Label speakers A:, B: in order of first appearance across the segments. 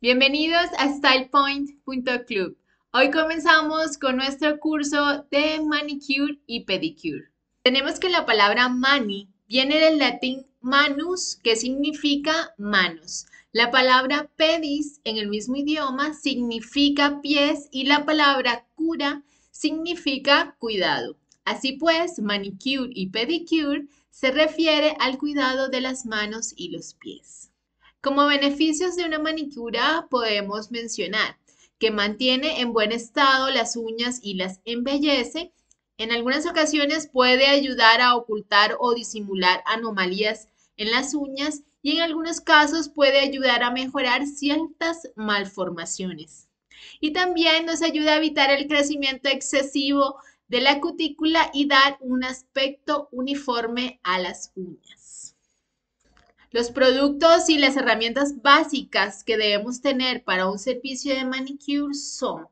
A: Bienvenidos a StylePoint.club. Hoy comenzamos con nuestro curso de manicure y pedicure. Tenemos que la palabra mani viene del latín manus, que significa manos. La palabra pedis en el mismo idioma significa pies y la palabra cura significa cuidado. Así pues, manicure y pedicure se refiere al cuidado de las manos y los pies. Como beneficios de una manicura podemos mencionar que mantiene en buen estado las uñas y las embellece. En algunas ocasiones puede ayudar a ocultar o disimular anomalías en las uñas y en algunos casos puede ayudar a mejorar ciertas malformaciones. Y también nos ayuda a evitar el crecimiento excesivo de la cutícula y dar un aspecto uniforme a las uñas. Los productos y las herramientas básicas que debemos tener para un servicio de manicure son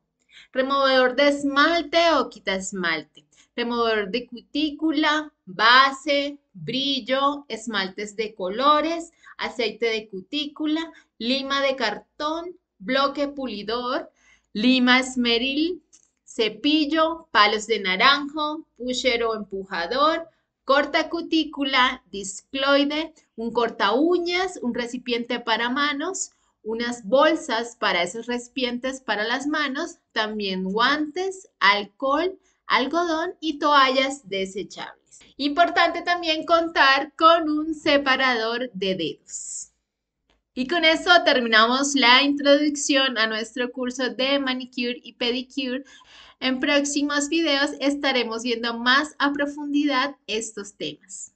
A: removedor de esmalte o quita esmalte, removedor de cutícula, base, brillo, esmaltes de colores, aceite de cutícula, lima de cartón, bloque pulidor, lima esmeril, cepillo, palos de naranjo, pusher o empujador, corta cutícula, discloide, un corta uñas, un recipiente para manos, unas bolsas para esos recipientes para las manos, también guantes, alcohol, algodón y toallas desechables. Importante también contar con un separador de dedos. Y con esto terminamos la introducción a nuestro curso de manicure y pedicure. En próximos videos estaremos viendo más a profundidad estos temas.